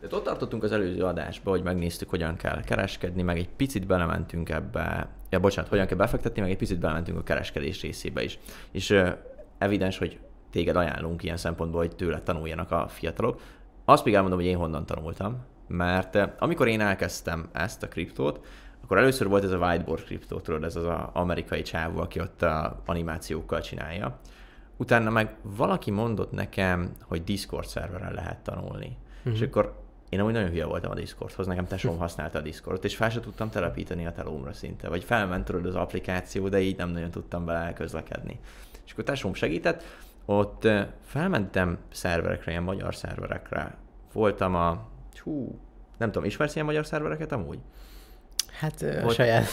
Tehát ott tartottunk az előző adásba, hogy megnéztük, hogyan kell kereskedni, meg egy picit belementünk ebbe, ja bocsánat, hogyan kell befektetni, meg egy picit belementünk a kereskedés részébe is. És evidens, hogy téged ajánlunk ilyen szempontból, hogy tőle tanuljanak a fiatalok. Azt még elmondom, hogy én honnan tanultam, mert amikor én elkezdtem ezt a kriptót, akkor először volt ez a whiteboard kriptó, tudod, ez az a amerikai csávó, aki ott a animációkkal csinálja. Utána meg valaki mondott nekem, hogy Discord szerveren lehet tanulni. Mm-hmm. És mhm. akkor én amúgy nagyon hülye voltam a Discordhoz, nekem tesóm használta a Discordot, és fel sem tudtam telepíteni a telómra szinte, vagy felment tudod az applikáció, de így nem nagyon tudtam vele közlekedni. És akkor tesóm segített, ott felmentem szerverekre, ilyen magyar szerverekre. Voltam a... Hú, nem tudom, ismersz ilyen magyar szervereket amúgy? Hát Volt... a saját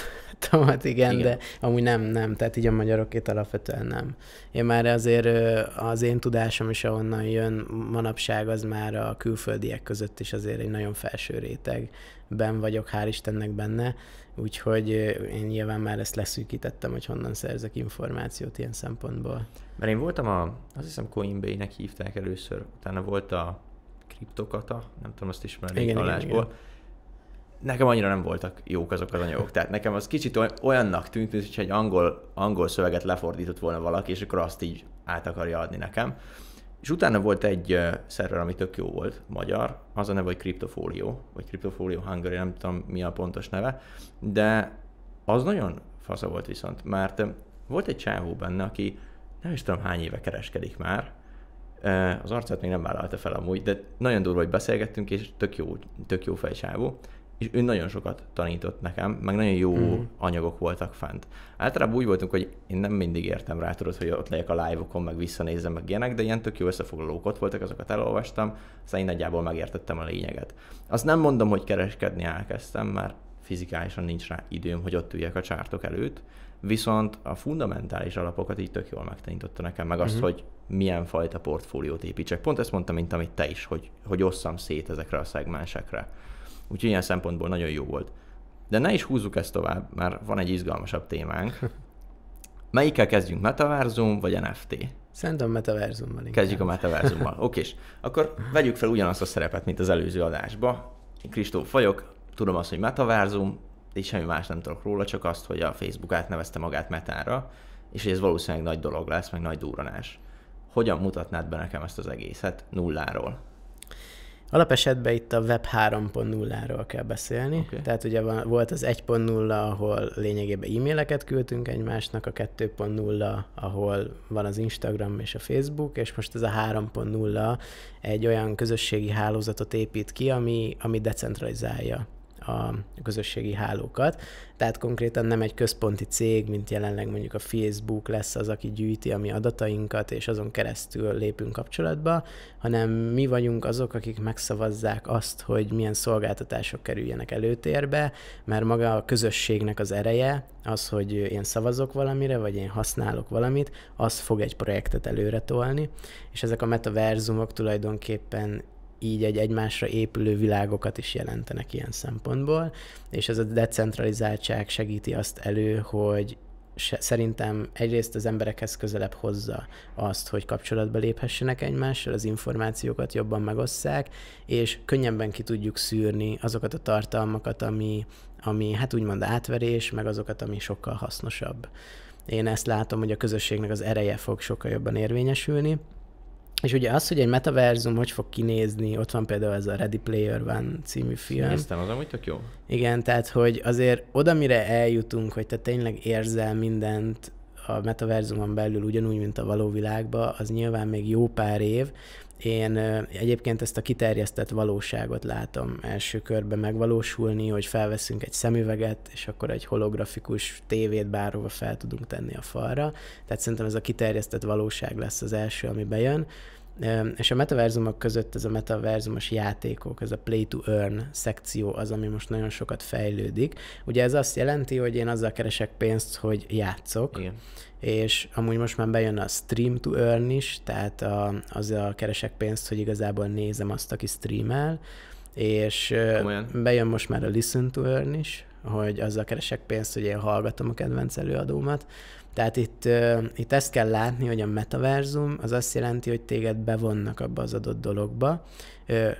tomat, igen, igen, de amúgy nem, nem, tehát így a magyarokét alapvetően nem. Én már azért az én tudásom is, ahonnan jön manapság, az már a külföldiek között is azért egy nagyon felső rétegben vagyok, hál' Istennek benne, úgyhogy én nyilván már ezt leszűkítettem, hogy honnan szerzek információt ilyen szempontból. Mert én voltam a, azt hiszem coinbase nek hívták először, utána volt a kriptokata, nem tudom, azt ismerni igen, a igen, igen nekem annyira nem voltak jók azok az anyagok. Tehát nekem az kicsit olyannak tűnt, mint hogy egy angol, angol szöveget lefordított volna valaki, és akkor azt így át akarja adni nekem. És utána volt egy szerver, ami tök jó volt, magyar, az a neve, hogy Cryptofolio, vagy Cryptofolio Hungary, nem tudom mi a pontos neve, de az nagyon fasza volt viszont, mert volt egy csávó benne, aki nem is tudom hány éve kereskedik már, az arcát még nem vállalta fel amúgy, de nagyon durva, hogy beszélgettünk, és tök jó, tök jó fejcsávó és ő nagyon sokat tanított nekem, meg nagyon jó mm. anyagok voltak fent. Általában úgy voltunk, hogy én nem mindig értem rá, tudod, hogy ott legyek a live-okon, meg visszanézzem, meg ilyenek, de ilyen tök jó összefoglalók ott voltak, azokat elolvastam, aztán én nagyjából megértettem a lényeget. Azt nem mondom, hogy kereskedni elkezdtem, mert fizikálisan nincs rá időm, hogy ott üljek a csártok előtt, viszont a fundamentális alapokat így tök jól megtanította nekem, meg azt, uh-huh. hogy milyen fajta portfóliót építsek. Pont ezt mondtam, mint amit te is, hogy, hogy osszam szét ezekre a szegmensekre. Úgyhogy ilyen szempontból nagyon jó volt. De ne is húzzuk ezt tovább, mert van egy izgalmasabb témánk. Melyikkel kezdjünk, metaverzum vagy NFT? Szerintem metaverzummal inkább. Kezdjük a metaverzummal. Oké, és akkor vegyük fel ugyanazt a szerepet, mint az előző adásba. Én Kristóf vagyok, tudom azt, hogy metaverzum, és semmi más nem tudok róla, csak azt, hogy a Facebook átnevezte magát metára, és ez valószínűleg nagy dolog lesz, meg nagy durranás. Hogyan mutatnád be nekem ezt az egészet nulláról? Alapesetben itt a Web 3.0-ról kell beszélni. Okay. Tehát ugye van, volt az 1.0, ahol lényegében e-maileket küldtünk egymásnak, a 2.0, ahol van az Instagram és a Facebook, és most ez a 3.0 egy olyan közösségi hálózatot épít ki, ami, ami decentralizálja a közösségi hálókat. Tehát konkrétan nem egy központi cég, mint jelenleg mondjuk a Facebook lesz az, aki gyűjti a mi adatainkat, és azon keresztül lépünk kapcsolatba, hanem mi vagyunk azok, akik megszavazzák azt, hogy milyen szolgáltatások kerüljenek előtérbe, mert maga a közösségnek az ereje, az, hogy én szavazok valamire, vagy én használok valamit, az fog egy projektet előre tolni, és ezek a metaverzumok tulajdonképpen így egy egymásra épülő világokat is jelentenek ilyen szempontból, és ez a decentralizáltság segíti azt elő, hogy szerintem egyrészt az emberekhez közelebb hozza azt, hogy kapcsolatba léphessenek egymással, az információkat jobban megosszák, és könnyebben ki tudjuk szűrni azokat a tartalmakat, ami, ami hát úgymond átverés, meg azokat, ami sokkal hasznosabb. Én ezt látom, hogy a közösségnek az ereje fog sokkal jobban érvényesülni, és ugye az, hogy egy metaverzum hogy fog kinézni, ott van például ez a Ready Player One című film. Néztem, az amúgy tök jó. Igen, tehát hogy azért oda, mire eljutunk, hogy te tényleg érzel mindent a metaverzumon belül, ugyanúgy, mint a való világba, az nyilván még jó pár év, én egyébként ezt a kiterjesztett valóságot látom első körben megvalósulni, hogy felveszünk egy szemüveget, és akkor egy holografikus tévét bárhova fel tudunk tenni a falra. Tehát szerintem ez a kiterjesztett valóság lesz az első, ami bejön és a metaverzumok között ez a metaverzumos játékok, ez a play to earn szekció az, ami most nagyon sokat fejlődik. Ugye ez azt jelenti, hogy én azzal keresek pénzt, hogy játszok, Igen. és amúgy most már bejön a stream to earn is, tehát a, azzal keresek pénzt, hogy igazából nézem azt, aki streamel, és Komolyan. bejön most már a listen to earn is, hogy azzal keresek pénzt, hogy én hallgatom a kedvenc előadómat, tehát itt, itt ezt kell látni, hogy a metaverzum az azt jelenti, hogy téged bevonnak abba az adott dologba,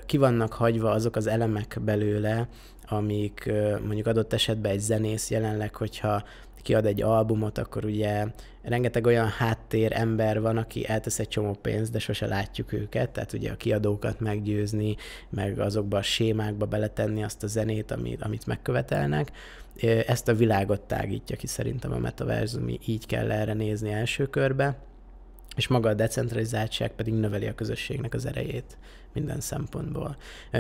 ki vannak hagyva azok az elemek belőle, amik mondjuk adott esetben egy zenész jelenleg, hogyha kiad egy albumot, akkor ugye rengeteg olyan háttér ember van, aki eltesz egy csomó pénzt, de sose látjuk őket, tehát ugye a kiadókat meggyőzni, meg azokba a sémákba beletenni azt a zenét, amit, amit megkövetelnek, ezt a világot tágítja ki szerintem a metaverzum, így kell erre nézni első körbe, és maga a decentralizáltság pedig növeli a közösségnek az erejét minden szempontból.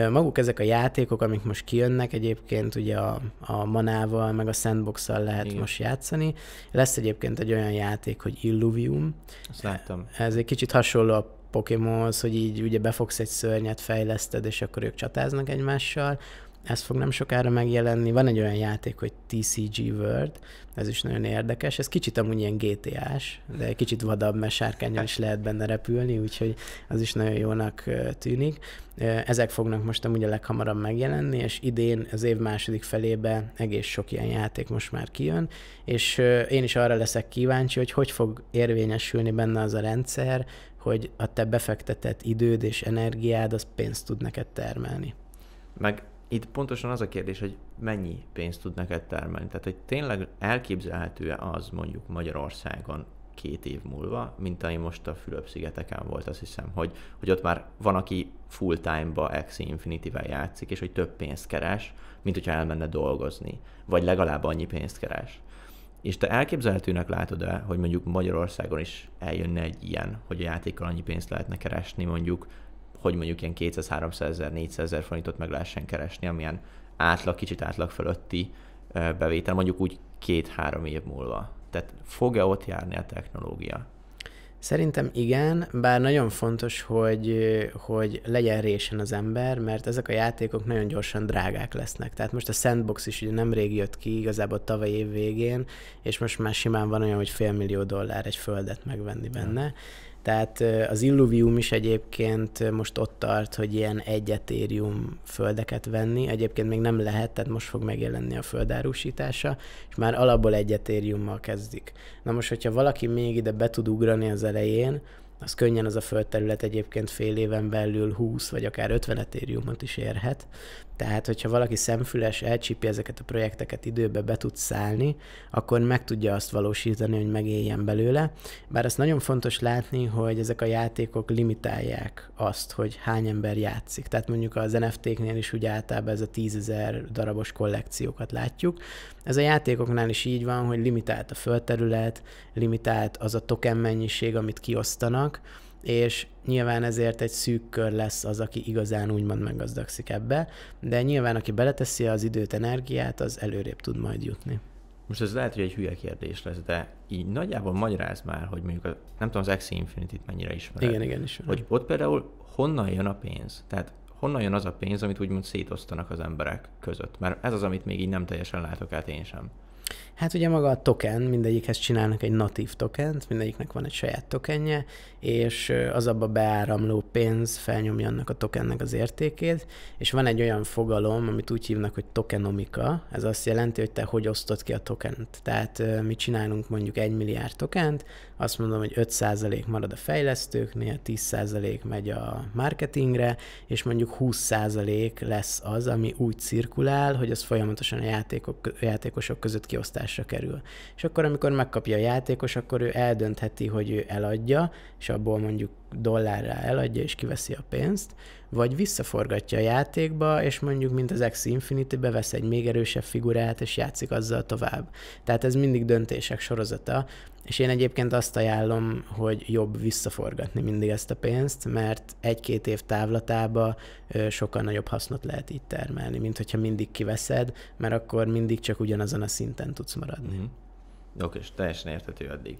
Maguk ezek a játékok, amik most kijönnek, egyébként ugye a, a manával, meg a sandbox lehet Igen. most játszani. Lesz egyébként egy olyan játék, hogy Illuvium. Azt láttam. Ez egy kicsit hasonló a Pokémonhoz, hogy így ugye befogsz egy szörnyet, fejleszted, és akkor ők csatáznak egymással ez fog nem sokára megjelenni. Van egy olyan játék, hogy TCG World, ez is nagyon érdekes. Ez kicsit amúgy ilyen GTA-s, de kicsit vadabb, mert sárkányon is lehet benne repülni, úgyhogy az is nagyon jónak tűnik. Ezek fognak most amúgy a leghamarabb megjelenni, és idén az év második felébe egész sok ilyen játék most már kijön, és én is arra leszek kíváncsi, hogy hogy fog érvényesülni benne az a rendszer, hogy a te befektetett időd és energiád az pénzt tud neked termelni. Meg itt pontosan az a kérdés, hogy mennyi pénzt tud neked termelni. Tehát, hogy tényleg elképzelhető-e az mondjuk Magyarországon két év múlva, mint ami most a Fülöp-szigeteken volt, azt hiszem, hogy, hogy ott már van, aki full-time-ba ex infinity játszik, és hogy több pénzt keres, mint hogyha elmenne dolgozni, vagy legalább annyi pénzt keres. És te elképzelhetőnek látod-e, hogy mondjuk Magyarországon is eljönne egy ilyen, hogy a játékkal annyi pénzt lehetne keresni mondjuk hogy mondjuk ilyen 200-300 ezer, 400 ezer forintot meg lehessen keresni, amilyen átlag, kicsit átlag fölötti bevétel, mondjuk úgy két-három év múlva. Tehát fog-e ott járni a technológia? Szerintem igen, bár nagyon fontos, hogy, hogy legyen résen az ember, mert ezek a játékok nagyon gyorsan drágák lesznek. Tehát most a Sandbox is ugye nemrég jött ki, igazából tavaly év végén, és most már simán van olyan, hogy fél millió dollár egy földet megvenni benne. Ja tehát az Illuvium is egyébként most ott tart, hogy ilyen egyetérium földeket venni. Egyébként még nem lehet, tehát most fog megjelenni a földárusítása, és már alapból egyetériummal kezdik. Na most, hogyha valaki még ide be tud ugrani az elején, az könnyen az a földterület egyébként fél éven belül 20 vagy akár 50 etériumot is érhet, tehát, hogyha valaki szemfüles, elcsípi ezeket a projekteket időbe, be tud szállni, akkor meg tudja azt valósítani, hogy megéljen belőle. Bár azt nagyon fontos látni, hogy ezek a játékok limitálják azt, hogy hány ember játszik. Tehát mondjuk az NFT-knél is úgy általában ez a tízezer darabos kollekciókat látjuk. Ez a játékoknál is így van, hogy limitált a földterület, limitált az a token mennyiség, amit kiosztanak, és nyilván ezért egy szűk kör lesz az, aki igazán úgymond meggazdagszik ebbe, de nyilván aki beleteszi az időt, energiát, az előrébb tud majd jutni. Most ez lehet, hogy egy hülye kérdés lesz, de így nagyjából magyaráz már, hogy mondjuk a, nem tudom, az Axie Infinity-t mennyire ismered. Igen, igen, ismerem. Hogy ott például honnan jön a pénz? Tehát honnan jön az a pénz, amit úgymond szétosztanak az emberek között? Mert ez az, amit még így nem teljesen látok át én sem. Hát ugye maga a token, mindegyikhez csinálnak egy natív tokent, mindegyiknek van egy saját tokenje, és az abba beáramló pénz felnyomja annak a tokennek az értékét, és van egy olyan fogalom, amit úgy hívnak, hogy tokenomika, ez azt jelenti, hogy te hogy osztod ki a tokent. Tehát mi csinálunk mondjuk egy milliárd tokent, azt mondom, hogy 5% marad a fejlesztőknél, 10% megy a marketingre, és mondjuk 20% lesz az, ami úgy cirkulál, hogy az folyamatosan a játékok, játékosok között ki kiosztásra kerül. És akkor, amikor megkapja a játékos, akkor ő eldöntheti, hogy ő eladja, és abból mondjuk dollárra eladja és kiveszi a pénzt, vagy visszaforgatja a játékba, és mondjuk, mint az X Infinity-be vesz egy még erősebb figurát, és játszik azzal tovább. Tehát ez mindig döntések sorozata, és én egyébként azt ajánlom, hogy jobb visszaforgatni mindig ezt a pénzt, mert egy-két év távlatába sokkal nagyobb hasznot lehet így termelni, mint hogyha mindig kiveszed, mert akkor mindig csak ugyanazon a szinten tudsz maradni. Mm-hmm. Oké, és teljesen érthető addig.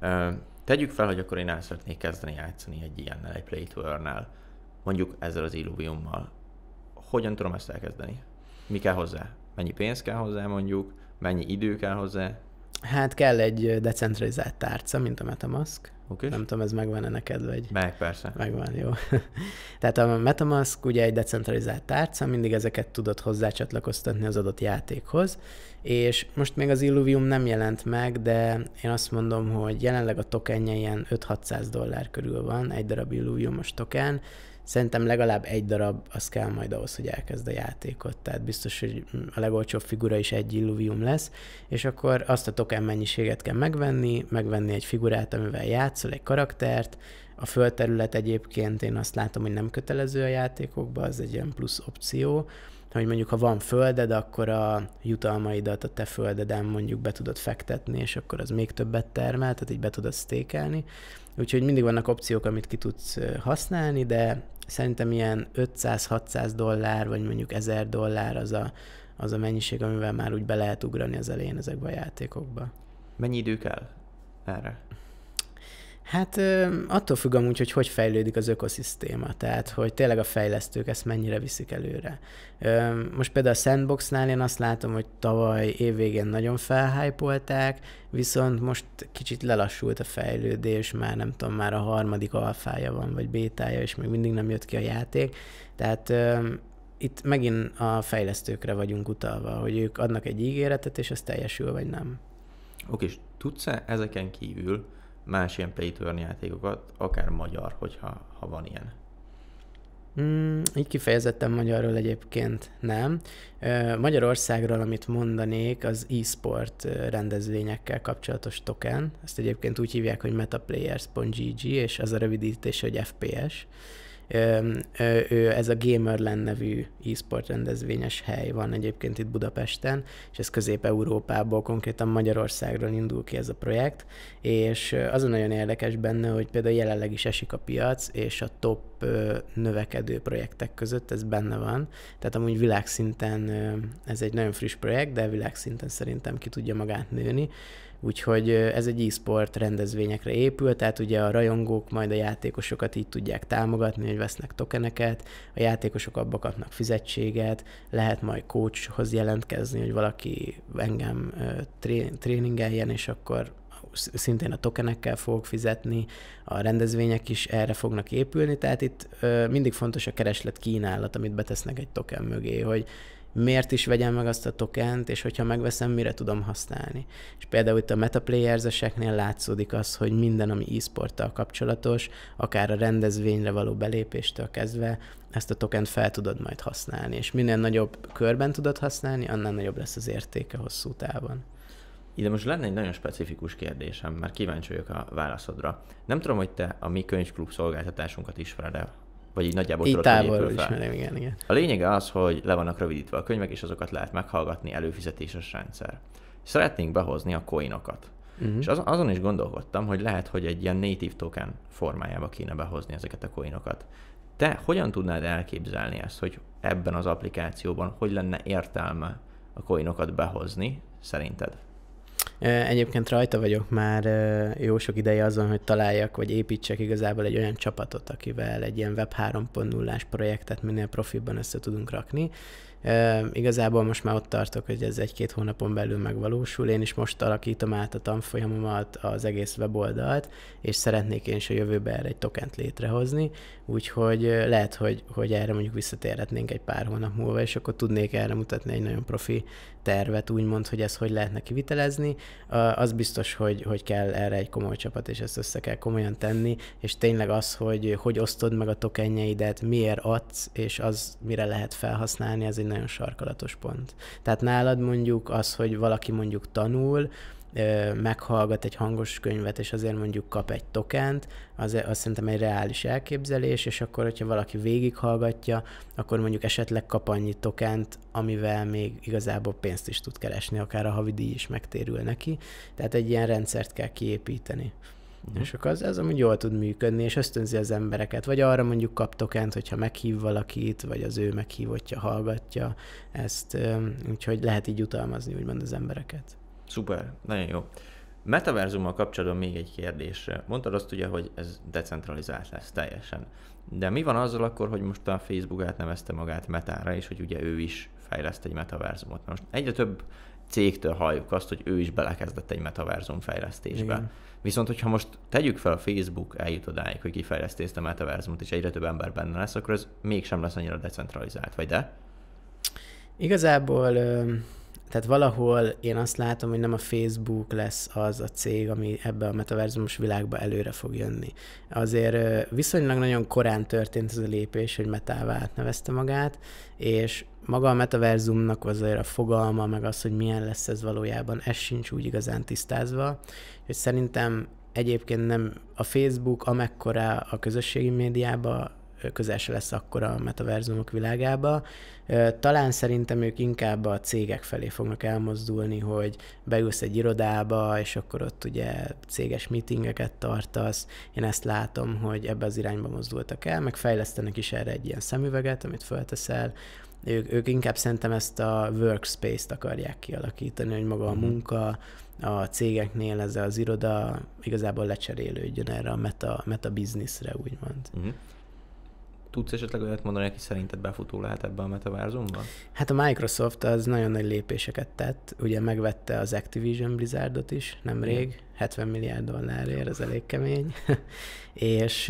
Tegyük fel, hogy akkor én el szeretnék kezdeni játszani egy ilyennel, egy play to earn-nel, mondjuk ezzel az Illuviummal. Hogyan tudom ezt elkezdeni? Mi kell hozzá? Mennyi pénz kell hozzá mondjuk? Mennyi idő kell hozzá? Hát kell egy decentralizált tárca, mint a Metamask. Okay. Nem tudom, ez megvan-e neked, vagy... Meg, persze. Megvan, jó. Tehát a Metamask ugye egy decentralizált tárca, mindig ezeket tudod hozzácsatlakoztatni az adott játékhoz, és most még az Illuvium nem jelent meg, de én azt mondom, hogy jelenleg a tokenje ilyen 5-600 dollár körül van, egy darab Illuviumos token, szerintem legalább egy darab az kell majd ahhoz, hogy elkezd a játékot. Tehát biztos, hogy a legolcsóbb figura is egy illuvium lesz, és akkor azt a token mennyiséget kell megvenni, megvenni egy figurát, amivel játszol, egy karaktert, a földterület egyébként én azt látom, hogy nem kötelező a játékokban, az egy ilyen plusz opció, hogy mondjuk ha van földed, akkor a jutalmaidat a te földeden mondjuk be tudod fektetni, és akkor az még többet termel, tehát így be tudod sztékelni. Úgyhogy mindig vannak opciók, amit ki tudsz használni, de szerintem ilyen 500-600 dollár, vagy mondjuk 1000 dollár az a, az a mennyiség, amivel már úgy be lehet ugrani az elején ezekbe a játékokba. Mennyi idő kell erre? Hát attól függ amúgy, hogy hogy fejlődik az ökoszisztéma, tehát hogy tényleg a fejlesztők ezt mennyire viszik előre. Most például a Sandboxnál én azt látom, hogy tavaly évvégén nagyon felhájpolták, viszont most kicsit lelassult a fejlődés, már nem tudom, már a harmadik alfája van, vagy bétája, és még mindig nem jött ki a játék. Tehát itt megint a fejlesztőkre vagyunk utalva, hogy ők adnak egy ígéretet, és ez teljesül, vagy nem. Oké, és tudsz-e ezeken kívül más ilyen play to játékokat, akár magyar, hogyha ha van ilyen? Mm, így kifejezetten magyarról egyébként nem. Magyarországról, amit mondanék, az e-sport rendezvényekkel kapcsolatos token. Ezt egyébként úgy hívják, hogy metaplayers.gg, és az a rövidítés, hogy FPS ő, ez a Gamerland nevű e-sport rendezvényes hely van egyébként itt Budapesten, és ez Közép-Európából, konkrétan Magyarországról indul ki ez a projekt, és az a nagyon érdekes benne, hogy például jelenleg is esik a piac, és a top növekedő projektek között ez benne van, tehát amúgy világszinten ez egy nagyon friss projekt, de világszinten szerintem ki tudja magát nőni, úgyhogy ez egy e-sport rendezvényekre épül, tehát ugye a rajongók majd a játékosokat így tudják támogatni, hogy vesznek tokeneket, a játékosok abba kapnak fizetséget, lehet majd coachhoz jelentkezni, hogy valaki engem tré- tréningeljen, és akkor szintén a tokenekkel fogok fizetni, a rendezvények is erre fognak épülni, tehát itt mindig fontos a kereslet kínálat, amit betesznek egy token mögé, hogy miért is vegyem meg azt a tokent, és hogyha megveszem, mire tudom használni. És például itt a metaplayerzeseknél látszódik az, hogy minden, ami e-sporttal kapcsolatos, akár a rendezvényre való belépéstől kezdve, ezt a tokent fel tudod majd használni, és minél nagyobb körben tudod használni, annál nagyobb lesz az értéke hosszú távon. Ide most lenne egy nagyon specifikus kérdésem, mert kíváncsi vagyok a válaszodra. Nem tudom, hogy te a mi könyvklub szolgáltatásunkat ismered-e, vagy így nagyjából így tudod, távolról ismerem, igen, igen. A lényeg az, hogy le vannak rövidítve a könyvek, és azokat lehet meghallgatni előfizetéses rendszer. Szeretnénk behozni a coinokat. Uh-huh. És az, azon is gondolkodtam, hogy lehet, hogy egy ilyen native token formájába kéne behozni ezeket a coinokat. Te hogyan tudnád elképzelni ezt, hogy ebben az applikációban hogy lenne értelme a coinokat behozni, szerinted? Egyébként rajta vagyok már jó sok ideje azon, hogy találjak, vagy építsek igazából egy olyan csapatot, akivel egy ilyen Web 3.0-ás projektet minél profibban össze tudunk rakni, E, igazából most már ott tartok, hogy ez egy-két hónapon belül megvalósul. Én is most alakítom át a tanfolyamomat, az egész weboldalt, és szeretnék én is a jövőben erre egy tokent létrehozni, úgyhogy lehet, hogy, hogy erre mondjuk visszatérhetnénk egy pár hónap múlva, és akkor tudnék erre mutatni egy nagyon profi tervet, úgymond, hogy ezt hogy lehetne kivitelezni. Az biztos, hogy, hogy kell erre egy komoly csapat, és ezt össze kell komolyan tenni, és tényleg az, hogy hogy osztod meg a tokenjeidet, miért adsz, és az mire lehet felhasználni, ez egy nagyon sarkalatos pont. Tehát nálad mondjuk az, hogy valaki mondjuk tanul, meghallgat egy hangos könyvet, és azért mondjuk kap egy tokent, az, az szerintem egy reális elképzelés, és akkor, hogyha valaki végighallgatja, akkor mondjuk esetleg kap annyi tokent, amivel még igazából pénzt is tud keresni, akár a havidíj is megtérül neki. Tehát egy ilyen rendszert kell kiépíteni. Uh-huh. És akkor az, ez amúgy jól tud működni, és ösztönzi az embereket. Vagy arra mondjuk kaptokent, hogyha meghív valakit, vagy az ő meghívottja, hallgatja ezt. Úgyhogy lehet így utalmazni, úgymond az embereket. Szuper, nagyon jó. Metaverzummal kapcsolatban még egy kérdés. Mondtad azt ugye, hogy ez decentralizált lesz teljesen. De mi van azzal akkor, hogy most a Facebook átnevezte magát metára, és hogy ugye ő is fejleszt egy metaverzumot. Most egyre több cégtől halljuk azt, hogy ő is belekezdett egy metaverzum fejlesztésbe. Igen. Viszont, hogyha most tegyük fel a Facebook eljut odáig, hogy kifejleszti ezt a metaverzumot, és egyre több ember benne lesz, akkor ez mégsem lesz annyira decentralizált, vagy de? Igazából tehát valahol én azt látom, hogy nem a Facebook lesz az a cég, ami ebbe a metaverzumos világba előre fog jönni. Azért viszonylag nagyon korán történt ez a lépés, hogy metává átnevezte magát, és maga a metaverzumnak azért a fogalma, meg az, hogy milyen lesz ez valójában, ez sincs úgy igazán tisztázva, hogy szerintem egyébként nem a Facebook amekkora a közösségi médiában közel se lesz akkor a metaverzumok világába. Talán szerintem ők inkább a cégek felé fognak elmozdulni, hogy beülsz egy irodába, és akkor ott ugye céges meetingeket tartasz. Én ezt látom, hogy ebbe az irányba mozdultak el, meg fejlesztenek is erre egy ilyen szemüveget, amit felteszel, ők, ők inkább szerintem ezt a workspace-t akarják kialakítani, hogy maga a mhm. munka a cégeknél, ez az iroda igazából lecserélődjön erre a meta, meta bizniszre, úgymond. Uh-huh. Tudsz esetleg olyat mondani, aki szerinted befutó lehet ebbe a metaverzumban? Hát a Microsoft az nagyon nagy lépéseket tett, ugye megvette az Activision Blizzardot is nemrég, 70 milliárd dollárért, ez elég kemény, és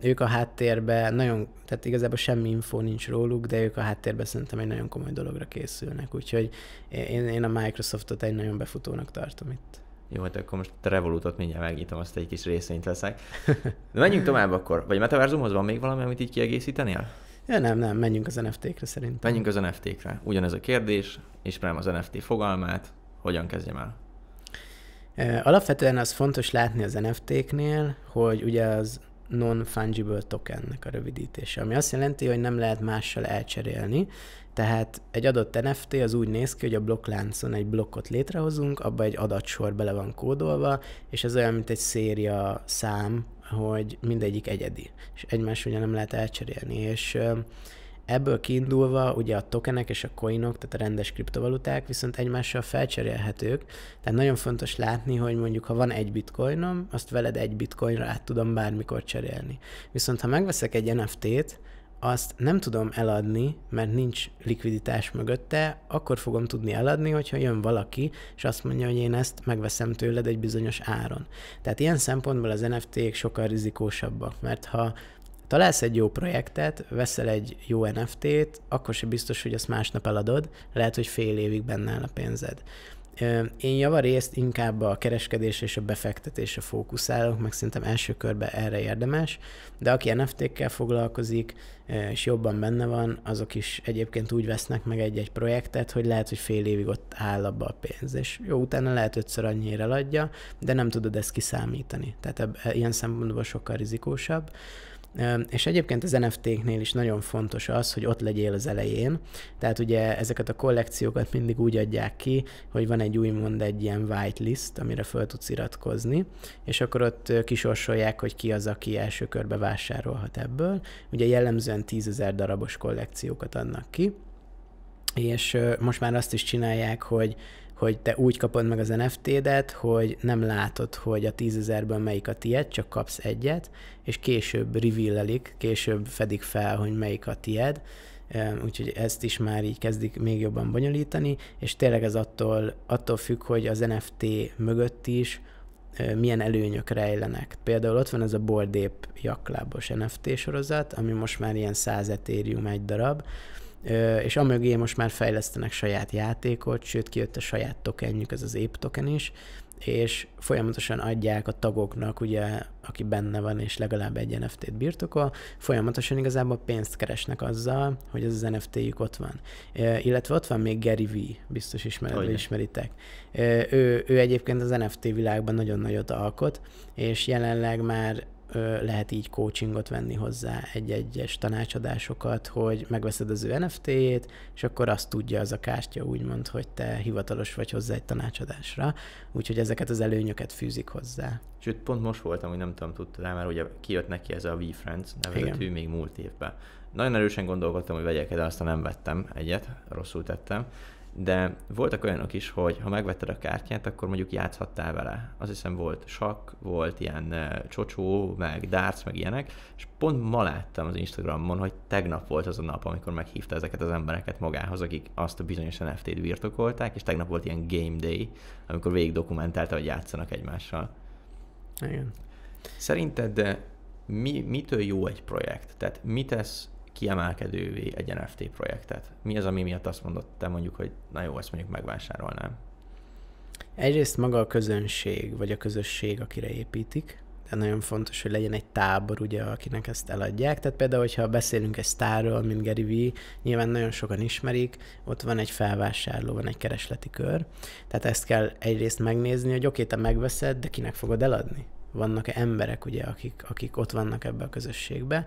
ők a háttérbe nagyon, tehát igazából semmi info nincs róluk, de ők a háttérben, szerintem egy nagyon komoly dologra készülnek, úgyhogy én, én a Microsoftot egy nagyon befutónak tartom itt. Jó, hát akkor most a Revolutot mindjárt megnyitom, azt egy kis részvényt leszek. De menjünk tovább akkor. Vagy metaverzumhoz van még valami, amit így kiegészítenél? Ja, nem, nem, menjünk az NFT-kre szerintem. Menjünk az NFT-kre. Ugyanez a kérdés, ismerem az NFT fogalmát, hogyan kezdjem el? Alapvetően az fontos látni az NFT-knél, hogy ugye az non-fungible tokennek a rövidítése, ami azt jelenti, hogy nem lehet mással elcserélni, tehát egy adott NFT az úgy néz ki, hogy a blokkláncon egy blokkot létrehozunk, abba egy adatsor bele van kódolva, és ez olyan, mint egy széria szám, hogy mindegyik egyedi, és egymás ugye nem lehet elcserélni, és Ebből kiindulva ugye a tokenek és a coinok, tehát a rendes kriptovaluták viszont egymással felcserélhetők, tehát nagyon fontos látni, hogy mondjuk ha van egy bitcoinom, azt veled egy bitcoinra át tudom bármikor cserélni. Viszont ha megveszek egy NFT-t, azt nem tudom eladni, mert nincs likviditás mögötte, akkor fogom tudni eladni, hogyha jön valaki, és azt mondja, hogy én ezt megveszem tőled egy bizonyos áron. Tehát ilyen szempontból az NFT-k sokkal rizikósabbak, mert ha Találsz egy jó projektet, veszel egy jó NFT-t, akkor sem biztos, hogy azt másnap eladod, lehet, hogy fél évig benne áll a pénzed. Én javarészt inkább a kereskedés és a befektetésre fókuszálok, meg szerintem első körben erre érdemes, de aki NFT-kkel foglalkozik, és jobban benne van, azok is egyébként úgy vesznek meg egy-egy projektet, hogy lehet, hogy fél évig ott áll abba a pénz, és jó, utána lehet ötször annyira eladja, de nem tudod ezt kiszámítani. Tehát ilyen szempontból sokkal rizikósabb. És egyébként az NFT-knél is nagyon fontos az, hogy ott legyél az elején. Tehát ugye ezeket a kollekciókat mindig úgy adják ki, hogy van egy úgymond egy ilyen whitelist, amire föl tudsz iratkozni, és akkor ott kisorsolják, hogy ki az, aki első körbe vásárolhat ebből. Ugye jellemzően tízezer darabos kollekciókat adnak ki, és most már azt is csinálják, hogy hogy te úgy kapod meg az NFT-det, hogy nem látod, hogy a tízezerből melyik a tied, csak kapsz egyet, és később rivillelik, később fedik fel, hogy melyik a tied, úgyhogy ezt is már így kezdik még jobban bonyolítani, és tényleg ez attól, attól függ, hogy az NFT mögött is milyen előnyök rejlenek. Például ott van ez a Boldép jaklábos NFT sorozat, ami most már ilyen 100 etérium egy darab, és amögé most már fejlesztenek saját játékot, sőt kijött a saját tokenjük, ez az ép token is, és folyamatosan adják a tagoknak, ugye, aki benne van és legalább egy NFT-t birtokol, folyamatosan igazából pénzt keresnek azzal, hogy az az NFT-jük ott van. E, illetve ott van még Gary V, biztos ismered, Olyan. ismeritek. E, ő, ő egyébként az NFT világban nagyon nagyot alkot, és jelenleg már lehet így coachingot venni hozzá, egy-egyes tanácsadásokat, hogy megveszed az ő NFT-jét, és akkor azt tudja az a kártya úgymond, hogy te hivatalos vagy hozzá egy tanácsadásra, úgyhogy ezeket az előnyöket fűzik hozzá. Sőt, pont most voltam, hogy nem tudom, tudtad mert ugye kijött neki ez a WeFriends nevezetű Igen. még múlt évben. Nagyon erősen gondolkodtam, hogy vegyek, de aztán nem vettem egyet, rosszul tettem de voltak olyanok is, hogy ha megvetted a kártyát, akkor mondjuk játszhattál vele. Azt hiszem volt sakk, volt ilyen csocsó, meg darts, meg ilyenek, és pont ma láttam az Instagramon, hogy tegnap volt az a nap, amikor meghívta ezeket az embereket magához, akik azt a bizonyos NFT-t birtokolták, és tegnap volt ilyen game day, amikor végig dokumentálta, hogy játszanak egymással. Igen. Szerinted mi, mitől jó egy projekt? Tehát mit tesz kiemelkedővé egy NFT projektet? Mi az, ami miatt azt mondott te mondjuk, hogy na jó, ezt mondjuk megvásárolnám? Egyrészt maga a közönség, vagy a közösség, akire építik, de nagyon fontos, hogy legyen egy tábor, ugye, akinek ezt eladják. Tehát például, hogyha beszélünk egy sztárról, mint Gary v, nyilván nagyon sokan ismerik, ott van egy felvásárló, van egy keresleti kör. Tehát ezt kell egyrészt megnézni, hogy oké, te megveszed, de kinek fogod eladni? Vannak-e emberek, ugye, akik, akik ott vannak ebbe a közösségbe?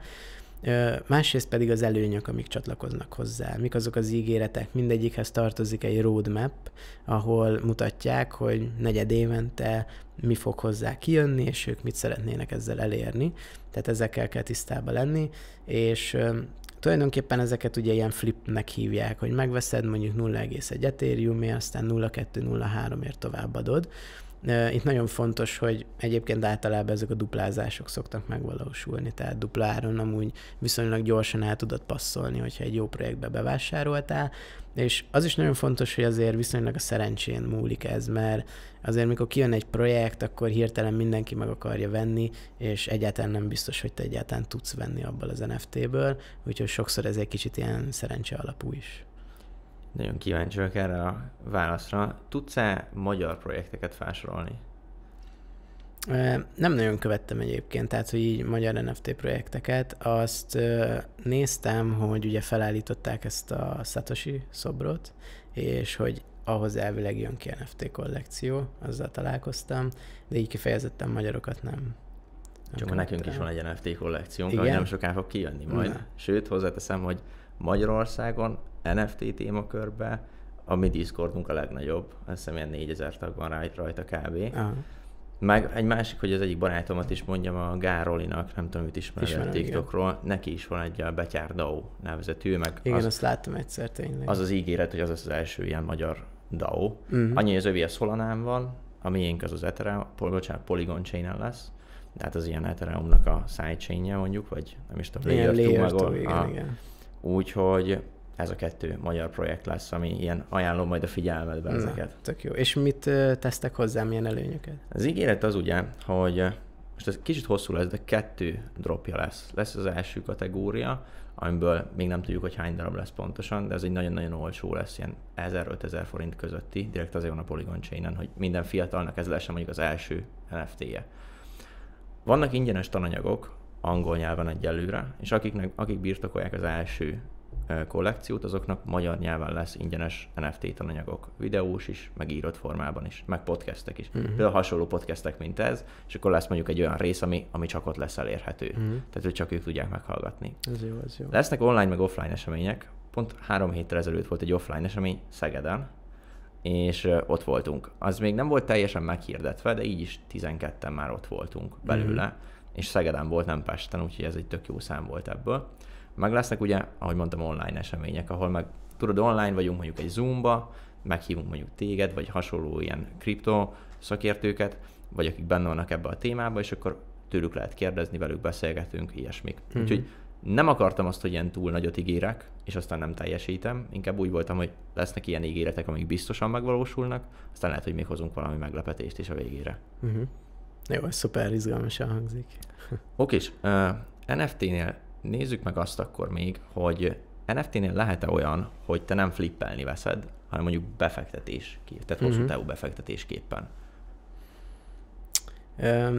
másrészt pedig az előnyök, amik csatlakoznak hozzá. Mik azok az ígéretek? Mindegyikhez tartozik egy roadmap, ahol mutatják, hogy negyed évente mi fog hozzá kijönni, és ők mit szeretnének ezzel elérni. Tehát ezekkel kell tisztában lenni, és tulajdonképpen ezeket ugye ilyen flipnek hívják, hogy megveszed mondjuk 0,1 ethereum aztán 0,2-0,3-ért továbbadod, itt nagyon fontos, hogy egyébként általában ezek a duplázások szoktak megvalósulni, tehát dupláron amúgy viszonylag gyorsan el tudod passzolni, hogyha egy jó projektbe bevásároltál, és az is nagyon fontos, hogy azért viszonylag a szerencsén múlik ez, mert azért mikor kijön egy projekt, akkor hirtelen mindenki meg akarja venni, és egyáltalán nem biztos, hogy te egyáltalán tudsz venni abból az NFT-ből, úgyhogy sokszor ez egy kicsit ilyen szerencse alapú is. Nagyon kíváncsi vagyok erre a válaszra. Tudsz-e magyar projekteket felsorolni? Nem nagyon követtem egyébként, tehát hogy így magyar NFT projekteket. Azt néztem, hogy ugye felállították ezt a Satoshi szobrot, és hogy ahhoz elvileg jön ki NFT kollekció, azzal találkoztam, de így kifejezetten magyarokat nem. Csak nekünk is van egy NFT kollekciónk, ami nem soká fog kijönni majd. Na. Sőt, hozzáteszem, hogy Magyarországon NFT témakörbe, a mi Discordunk a legnagyobb, azt hiszem ilyen 4000 tag van rá, rajta kb. Aha. Meg egy másik, hogy az egyik barátomat is mondjam, a Gárolinak, nem tudom, mit ismerem a TikTokról, igen. neki is van egy a Betyár DAO nevezetű, meg Igen, az, azt láttam egyszer tényleg. Az az ígéret, hogy az az első ilyen magyar DAO. Uh-huh. Annyi, az övé a Solanán van, a miénk az az Ethereum, bocsánat, Polygon chain lesz, tehát az ilyen Ethereumnak a sidechain mondjuk, vagy nem is tudom, layer, igen, a, ah. igen. Úgyhogy ez a kettő magyar projekt lesz, ami ilyen ajánlom majd a figyelmedben Na, ezeket. Tök jó. És mit tesztek hozzá, milyen előnyöket? Az ígéret az ugye, hogy most ez kicsit hosszú lesz, de kettő dropja lesz. Lesz az első kategória, amiből még nem tudjuk, hogy hány darab lesz pontosan, de ez egy nagyon-nagyon olcsó lesz, ilyen 1000-5000 forint közötti, direkt azért van a Polygon chain hogy minden fiatalnak ez lesz mondjuk az első NFT-je. Vannak ingyenes tananyagok, angol nyelven egyelőre, és akiknek, akik birtokolják az első kollekciót, azoknak magyar nyelven lesz ingyenes NFT tananyagok. Videós is, meg írott formában is, meg podcastek is. Uh-huh. Például hasonló podcastek, mint ez, és akkor lesz mondjuk egy olyan rész, ami, ami csak ott lesz elérhető. Uh-huh. Tehát, hogy csak ők tudják meghallgatni. Ez jó, ez jó. Lesznek online meg offline események. Pont három héttel ezelőtt volt egy offline esemény Szegeden, és ott voltunk. Az még nem volt teljesen meghirdetve, de így is 12-en már ott voltunk belőle, uh-huh. és Szegeden volt, nem Pesten, úgyhogy ez egy tök jó szám volt ebből. Meg lesznek ugye, ahogy mondtam, online események, ahol meg tudod, online vagyunk mondjuk egy Zoom-ba, meghívunk mondjuk téged, vagy hasonló ilyen kripto szakértőket, vagy akik benne vannak ebbe a témába, és akkor tőlük lehet kérdezni, velük beszélgetünk, ilyesmik. Mm-hmm. Úgyhogy nem akartam azt, hogy ilyen túl nagyot ígérek, és aztán nem teljesítem. Inkább úgy voltam, hogy lesznek ilyen ígéretek, amik biztosan megvalósulnak, aztán lehet, hogy még hozunk valami meglepetést is a végére. Uh-huh. Jó, szuper izgalmasan hangzik. Oké, uh, NFT-nél Nézzük meg azt akkor még, hogy NFT-nél lehet-e olyan, hogy te nem flippelni veszed, hanem mondjuk befektetés, tehát hosszú mhm. távú befektetésképpen.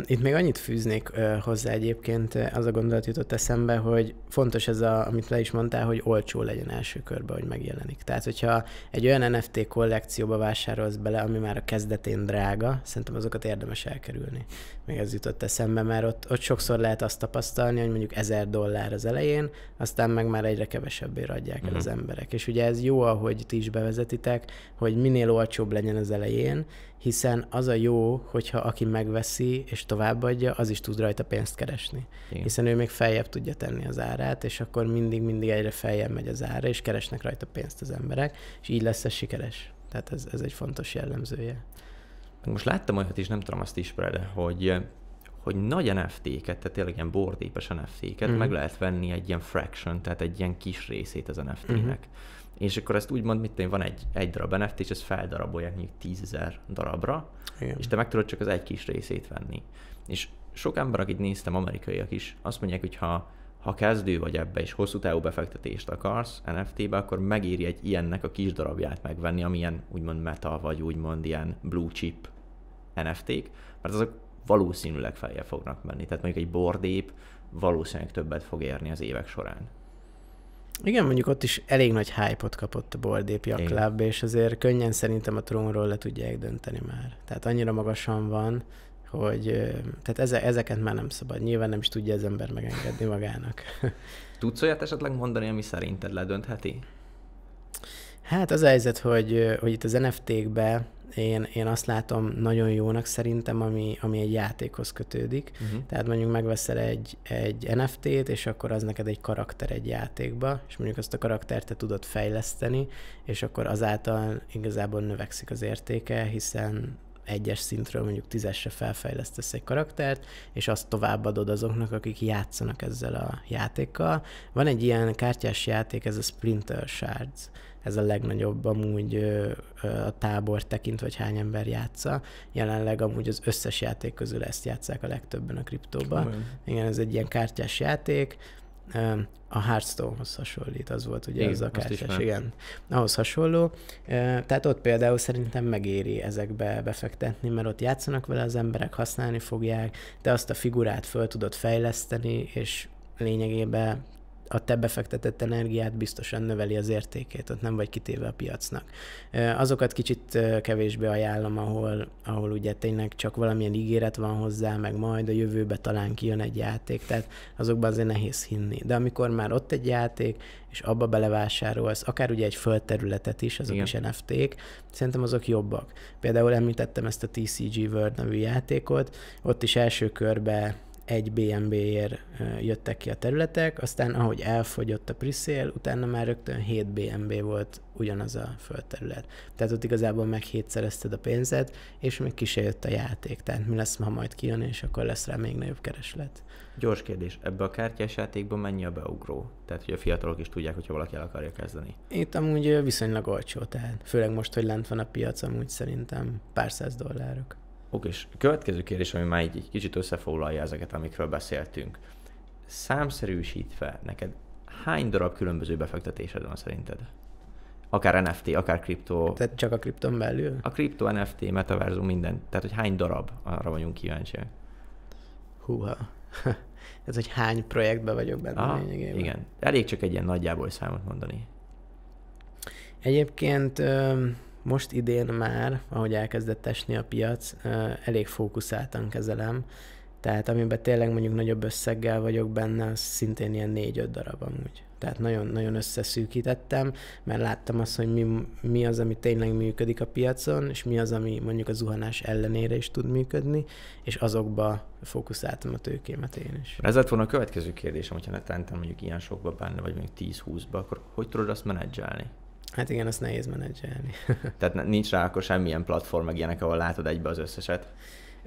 Itt még annyit fűznék hozzá egyébként, az a gondolat jutott eszembe, hogy fontos ez, a, amit le is mondtál, hogy olcsó legyen első körben, hogy megjelenik. Tehát, hogyha egy olyan NFT kollekcióba vásárolsz bele, ami már a kezdetén drága, szerintem azokat érdemes elkerülni. Még ez jutott eszembe, mert ott, ott sokszor lehet azt tapasztalni, hogy mondjuk ezer dollár az elején, aztán meg már egyre kevesebbért adják el mm. az mhm. emberek. És ugye ez jó, ahogy ti is bevezetitek, hogy minél olcsóbb legyen az elején, hiszen az a jó, hogyha aki megveszi és továbbadja, az is tud rajta pénzt keresni. Igen. Hiszen ő még feljebb tudja tenni az árát, és akkor mindig-mindig egyre feljebb megy az ára, és keresnek rajta pénzt az emberek, és így lesz ez sikeres. Tehát ez, ez egy fontos jellemzője. Most láttam olyat is, nem tudom, azt ismered, hogy eh, hogy nagy NFT-ket, tehát tényleg ilyen bordépes NFT-ket mm. meg lehet venni egy ilyen fraction, tehát egy ilyen kis részét az NFT-nek. Mm-hmm és akkor ezt úgy mond, mit én, van egy, egy darab NFT, és ezt feldarabolják mondjuk tízezer darabra, Igen. és te meg tudod csak az egy kis részét venni. És sok ember, akit néztem, amerikaiak is, azt mondják, hogy ha, ha kezdő vagy ebbe, és hosszú távú befektetést akarsz NFT-be, akkor megéri egy ilyennek a kis darabját megvenni, amilyen úgymond meta, vagy úgymond ilyen blue chip NFT-k, mert azok valószínűleg feljebb fognak menni. Tehát mondjuk egy bordép valószínűleg többet fog érni az évek során. Igen, mondjuk ott is elég nagy hype-ot kapott a Boldép Jaklab, és azért könnyen szerintem a trónról le tudják dönteni már. Tehát annyira magasan van, hogy tehát eze, ezeket már nem szabad. Nyilván nem is tudja az ember megengedni magának. Tudsz olyat esetleg mondani, ami szerinted ledöntheti? Hát az a helyzet, hogy, hogy itt az NFT-kbe én, én azt látom nagyon jónak szerintem, ami, ami egy játékhoz kötődik. Uh-huh. Tehát mondjuk megveszel egy, egy NFT-t, és akkor az neked egy karakter egy játékba, és mondjuk azt a karaktert te tudod fejleszteni, és akkor azáltal igazából növekszik az értéke, hiszen egyes szintről mondjuk tízesre felfejlesztesz egy karaktert, és azt továbbadod azoknak, akik játszanak ezzel a játékkal. Van egy ilyen kártyás játék, ez a Splinter Shards ez a legnagyobb amúgy ö, ö, a tábor tekintve, hogy hány ember játsza. Jelenleg amúgy az összes játék közül ezt játszák a legtöbben a kriptóban. Mm. Igen, ez egy ilyen kártyás játék, a Hearthstone-hoz hasonlít, az volt ugye igen, az a kártyás, igen. Ahhoz hasonló. Tehát ott például szerintem megéri ezekbe befektetni, mert ott játszanak vele az emberek, használni fogják, de azt a figurát föl tudod fejleszteni, és lényegében a te befektetett energiát biztosan növeli az értékét, ott nem vagy kitéve a piacnak. Azokat kicsit kevésbé ajánlom, ahol, ahol ugye tényleg csak valamilyen ígéret van hozzá, meg majd a jövőbe talán kijön egy játék, tehát azokban azért nehéz hinni. De amikor már ott egy játék, és abba belevásárolsz, akár ugye egy földterületet is, azok Igen. is NFT-k, szerintem azok jobbak. Például említettem ezt a TCG World nevű játékot, ott is első körbe egy BNB-ért jöttek ki a területek, aztán ahogy elfogyott a priszél, utána már rögtön 7 BNB volt ugyanaz a földterület. Tehát ott igazából meg hétszerezted a pénzed, és még ki se jött a játék. Tehát mi lesz, ha majd kijön, és akkor lesz rá még nagyobb kereslet. Gyors kérdés, ebbe a kártyás játékban mennyi a beugró? Tehát, hogy a fiatalok is tudják, hogyha valaki el akarja kezdeni. Itt amúgy viszonylag olcsó, tehát főleg most, hogy lent van a piac, amúgy szerintem pár száz dollárok. Oké, és következő kérdés, ami már így, így kicsit összefoglalja ezeket, amikről beszéltünk. Számszerűsítve, neked hány darab különböző befektetésed van szerinted? Akár NFT, akár kriptó. Tehát csak a kripton belül? A kripto, NFT, metaverzum, minden. Tehát, hogy hány darab, arra vagyunk kíváncsiak. Húha. Ez, hogy hány projektben vagyok benne ah, lényegében. Igen. Elég csak egy ilyen nagyjából számot mondani. Egyébként most idén már, ahogy elkezdett esni a piac, elég fókuszáltan kezelem, tehát amiben tényleg mondjuk nagyobb összeggel vagyok benne, az szintén ilyen négy-öt darab amúgy. Tehát nagyon, nagyon összeszűkítettem, mert láttam azt, hogy mi, mi az, ami tényleg működik a piacon, és mi az, ami mondjuk a zuhanás ellenére is tud működni, és azokba fókuszáltam a tőkémet én is. Ez lett volna a következő kérdésem, hogyha netán mondjuk ilyen sokba benne vagy mondjuk 10-20-ba, akkor hogy tudod azt menedzselni? Hát igen, azt nehéz menedzselni. Tehát nincs rá akkor semmilyen platform, meg ilyenek, ahol látod egybe az összeset?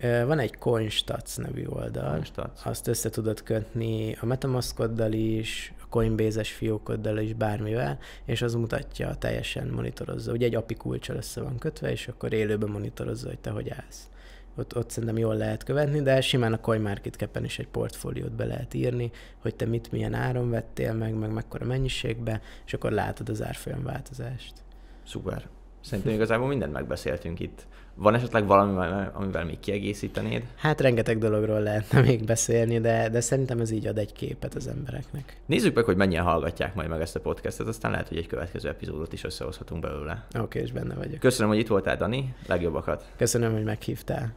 Van egy Coinstats nevű oldal. Coinstats. Azt össze tudod kötni a Metamaskoddal is, a Coinbase-es fiókoddal is, bármivel, és az mutatja, teljesen monitorozza. Ugye egy API kulcsal össze van kötve, és akkor élőben monitorozza, hogy te hogy állsz ott, ott szerintem jól lehet követni, de simán a CoinMarket Cap-en is egy portfóliót be lehet írni, hogy te mit milyen áron vettél meg, meg mekkora mennyiségbe, és akkor látod az árfolyam változást. Szuper. Szerintem igazából mindent megbeszéltünk itt. Van esetleg valami, amivel még kiegészítenéd? Hát rengeteg dologról lehetne még beszélni, de, de szerintem ez így ad egy képet az embereknek. Nézzük meg, hogy mennyien hallgatják majd meg ezt a podcastet, aztán lehet, hogy egy következő epizódot is összehozhatunk belőle. Oké, okay, és benne vagyok. Köszönöm, hogy itt voltál, Dani. Legjobbakat. Köszönöm, hogy meghívtál.